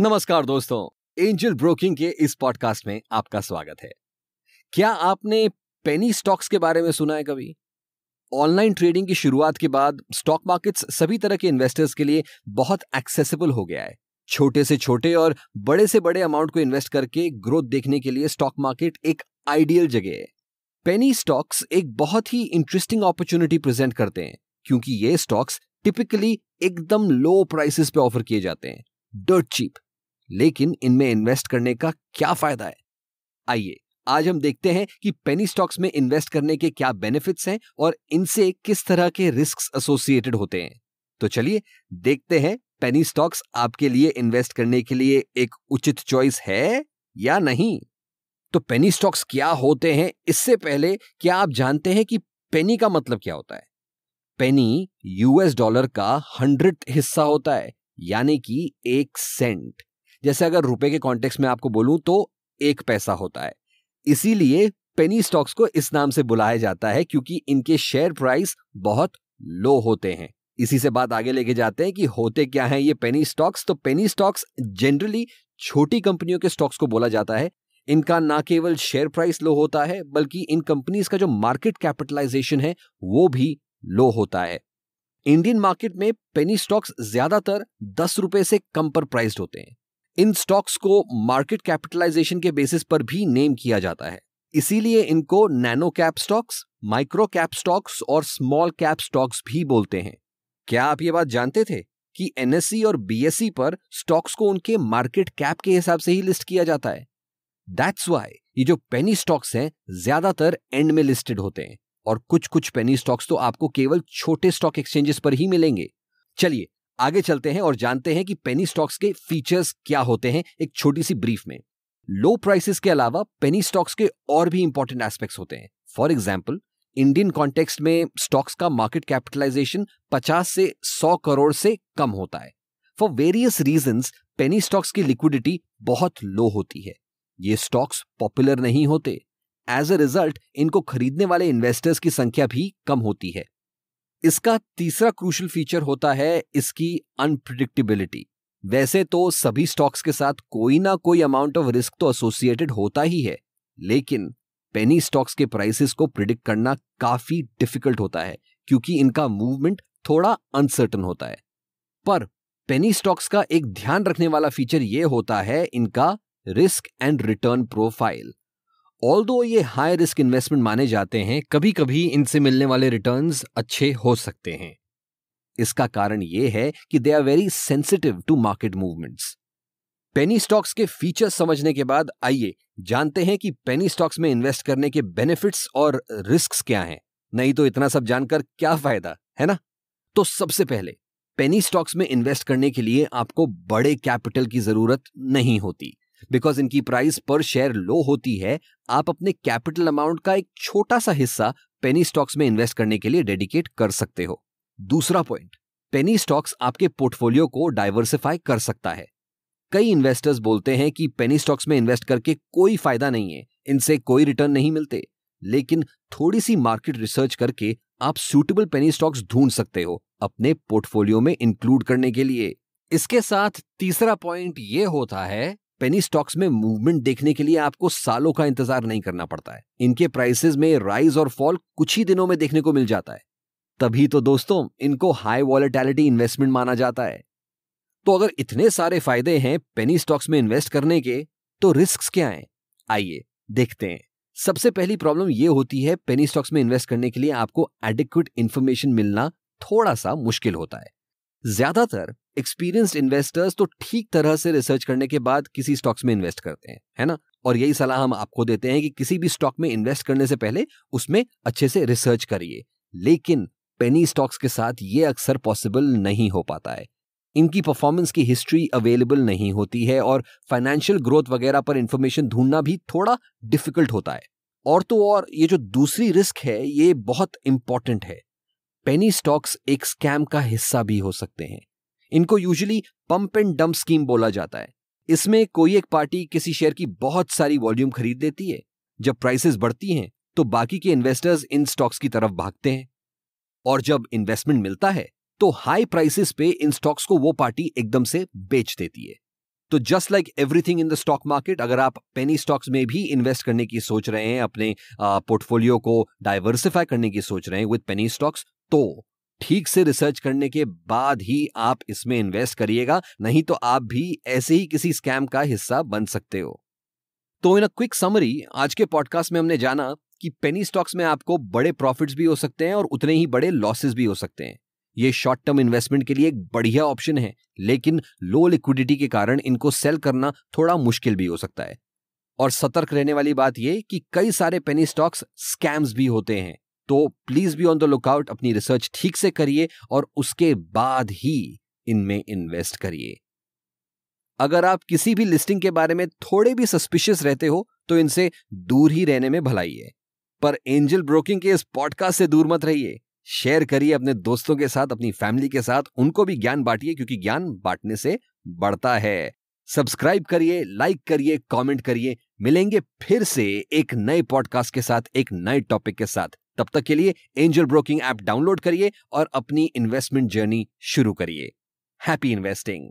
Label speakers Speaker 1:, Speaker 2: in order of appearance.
Speaker 1: नमस्कार दोस्तों angel broking के इस पॉडकास्ट में आपका स्वागत है क्या आपने पेनी स्टॉक्स के बारे में सुना है कभी ऑनलाइन ट्रेडिंग की शुरुआत के बाद स्टॉक मार्केट्स सभी तरह के इन्वेस्टर्स के लिए बहुत एक्सेसिबल हो गया है छोटे से छोटे और बड़े से बड़े अमाउंट को इन्वेस्ट करके ग्रोथ देखने के लिए स्टॉक मार्केट एक आइडियल जगह है पेनी स्टॉक्स एक बहुत ही इंटरेस्टिंग अपॉर्चुनिटी प्रेजेंट करते हैं क्योंकि ये स्टॉक्स टिपिकली एकदम लो प्राइसेस पे ऑफर किए जाते हैं डर्ट चीप लेकिन इनमें इन्वेस्ट करने का क्या फायदा है आइए आज हम देखते हैं कि पेनी स्टॉक्स में इन्वेस्ट करने के क्या बेनिफिट्स हैं और इनसे किस तरह के रिस्क एसोसिएटेड होते हैं तो चलिए देखते हैं पेनी स्टॉक्स आपके लिए इन्वेस्ट करने के लिए एक उचित चॉइस है या नहीं तो पेनी स्टॉक्स क्या होते हैं इससे पहले क्या आप जानते हैं कि पेनी का मतलब क्या होता है पेनी यूएस डॉलर का हंड्रेड हिस्सा होता है यानी कि एक सेंट जैसे अगर रुपए के कॉन्टेक्स्ट में आपको बोलूं तो एक पैसा होता है इसीलिए पेनी स्टॉक्स को इस नाम से बुलाया जाता है क्योंकि इनके शेयर प्राइस बहुत लो होते हैं इसी से बात आगे लेके जाते हैं कि होते क्या हैं ये पेनी स्टॉक्स तो पेनी स्टॉक्स जनरली छोटी कंपनियों के स्टॉक्स को बोला जाता है इनका ना केवल शेयर प्राइस लो होता है बल्कि इन कंपनीज का जो मार्केट कैपिटलाइजेशन है वो भी लो होता है इंडियन मार्केट में पेनी स्टॉक्स ज्यादातर दस रुपए से कम पर प्राइस्ड होते हैं इन स्टॉक्स को मार्केट कैपिटलाइजेशन के बेसिस पर भी नेम किया जाता है इसीलिए इनको nano cap stocks micro cap stocks और स्मॉल कैप स्टॉक्स भी बोलते हैं क्या आप ये बात जानते थे कि एनएससी e और बीएससी e पर स्टॉक्स को उनके मार्केट कैप के हिसाब से ही लिस्ट किया जाता है दैट्स वाई ये जो पेनी स्टॉक्स हैं ज्यादातर एंड में लिस्टेड होते हैं और कुछ कुछ पेनी स्टॉक्स तो आपको केवल छोटे स्टॉक एक्सचेंजेस पर ही मिलेंगे चलिए आगे चलते हैं और जानते हैं कि पेनी स्टॉक्स के फीचर्स क्या होते हैं एक छोटी सी ब्रीफ में लो प्राइसेस के अलावा पेनी स्टॉक्स के और भी इंपॉर्टेंट एस्पेक्ट्स होते हैं फॉर एग्जाम्पल इंडियन कॉन्टेक्स्ट में स्टॉक्स का मार्केट कैपिटलाइजेशन 50 से 100 करोड़ से कम होता है for various reason penny stocks की लिक्विडिटी बहुत लो होती है ये स्टॉक्स पॉपुलर नहीं होते एज अ रिजल्ट इनको खरीदने वाले इन्वेस्टर्स की संख्या भी कम होती है इसका तीसरा क्रूशल फीचर होता है इसकी अनप्रिडिक्टेबिलिटी वैसे तो सभी स्टॉक्स के साथ कोई ना कोई अमाउंट ऑफ रिस्क तो एसोसिएटेड होता ही है लेकिन पेनी स्टॉक्स के प्राइसेस को प्रिडिक्ट करना काफी डिफिकल्ट होता है क्योंकि इनका मूवमेंट थोड़ा अनसर्टन होता है पर पेनी स्टॉक्स का एक ध्यान रखने वाला फीचर यह होता है इनका risk and return profile although ये हाई रिस्क इन्वेस्टमेंट माने जाते हैं कभी कभी इनसे मिलने वाले रिटर्न अच्छे हो सकते हैं इसका कारण यह है कि they are very sensitive to market movements penny stocks के फीचर्स समझने के बाद आइए जानते हैं कि पेनी स्टॉक्स में इन्वेस्ट करने के बेनिफिट्स और रिस्क क्या हैं नहीं तो इतना सब जानकर क्या फायदा है ना तो सबसे पहले पेनी स्टॉक्स में इन्वेस्ट करने के लिए आपको बड़े कैपिटल की जरूरत नहीं होती बिकॉज इनकी प्राइस पर शेयर लो होती है आप अपने कैपिटल अमाउंट का एक छोटा सा हिस्सा पेनी स्टॉक्स में इन्वेस्ट करने के लिए डेडिकेट कर सकते हो दूसरा पॉइंट पेनी स्टॉक्स आपके पोर्टफोलियो को डाइवर्सिफाई कर सकता है कई इन्वेस्टर्स बोलते हैं कि पेनी स्टॉक्स में इन्वेस्ट करके कोई फायदा नहीं है इनसे कोई रिटर्न नहीं मिलते लेकिन थोड़ी सी मार्केट रिसर्च करके आप सूटेबल पेनी स्टॉक्स ढूंढ सकते हो अपने पोर्टफोलियो में इंक्लूड करने के लिए इसके साथ तीसरा पॉइंट ये होता है पेनी स्टॉक्स में मूवमेंट देखने के लिए आपको सालों का इंतजार नहीं करना पड़ता है इनके प्राइसेस में राइज और फॉल कुछ ही दिनों में देखने को मिल जाता है तभी तो दोस्तों इनको हाई वॉलेटैलिटी इन्वेस्टमेंट माना जाता है तो अगर इतने सारे फायदे हैं पेनी स्टॉक्स में इन्वेस्ट करने के तो रिस्क क्या है आइए देखते हैं सबसे पहली प्रॉब्लम यह होती है पेनी स्टॉक्स में इन्वेस्ट करने के लिए आपको एडिक्वेट इन्फॉर्मेशन मिलना थोड़ा सा मुश्किल होता है ज्यादातर एक्सपीरियंस्ड इन्वेस्टर्स तो ठीक तरह से रिसर्च करने के बाद किसी स्टॉक्स में इन्वेस्ट करते हैं है ना और यही सलाह हम आपको देते हैं कि किसी भी स्टॉक में इन्वेस्ट करने से पहले उसमें अच्छे से रिसर्च करिए लेकिन पेनी स्टॉक्स के साथ ये अक्सर पॉसिबल नहीं हो पाता है इनकी परफॉर्मेंस की हिस्ट्री अवेलेबल नहीं होती है और फाइनेंशियल ग्रोथ वगैरह पर इंफॉर्मेशन ढूंढना भी थोड़ा डिफिकल्ट होता है और तो और ये जो दूसरी रिस्क है ये बहुत इंपॉर्टेंट है पेनी स्टॉक्स एक स्कैम का हिस्सा भी हो सकते हैं इनको usually pump and dump scheme बोला जाता है इसमें कोई एक पार्टी किसी शेयर की बहुत सारी वॉल्यूम खरीद लेती है जब प्राइसेस बढ़ती हैं तो बाकी के इन्वेस्टर्स इन स्टॉक्स की तरफ भागते हैं और जब इन्वेस्टमेंट मिलता है तो हाई प्राइसेस पे इन स्टॉक्स को वो पार्टी एकदम से बेच देती है तो just like everything in the stock market अगर आप पेनी स्टॉक्स में भी इन्वेस्ट करने की सोच रहे हैं अपने पोर्टफोलियो को डाइवर्सिफाई करने की सोच रहे हैं विद पेनी स्टॉक्स तो ठीक से रिसर्च करने के बाद ही आप इसमें इन्वेस्ट करिएगा नहीं तो आप भी ऐसे ही किसी स्कैम का हिस्सा बन सकते हो तो इन अ क्विक समरी आज के पॉडकास्ट में हमने जाना कि पेनी स्टॉक्स में आपको बड़े प्रॉफिट्स भी हो सकते हैं और उतने ही बड़े लॉसेस भी हो सकते हैं ये शॉर्ट टर्म इन्वेस्टमेंट के लिए एक बढ़िया ऑप्शन है लेकिन लो लिक्विडिटी के कारण इनको सेल करना थोड़ा मुश्किल भी हो सकता है और सतर्क रहने वाली बात यह कि कई सारे पेनी स्टॉक्स स्कैम्स भी होते हैं तो please be on the lookout अपनी रिसर्च ठीक से करिए और उसके बाद ही इनमें इन्वेस्ट करिए अगर आप किसी भी लिस्टिंग के बारे में थोड़े भी सस्पिशियस रहते हो तो इनसे दूर ही रहने में भलाई है पर एंजल ब्रोकिंग के इस पॉडकास्ट से दूर मत रहिए शेयर करिए अपने दोस्तों के साथ अपनी फैमिली के साथ उनको भी ज्ञान बांटिए क्योंकि ज्ञान बांटने से बढ़ता है सब्सक्राइब करिए लाइक करिए कमेंट करिए मिलेंगे फिर से एक नए पॉडकास्ट के साथ एक नए टॉपिक के साथ तब तक के लिए एंजल ब्रोकिंग ऐप डाउनलोड करिए और अपनी इन्वेस्टमेंट जर्नी शुरू करिए हैप्पी इन्वेस्टिंग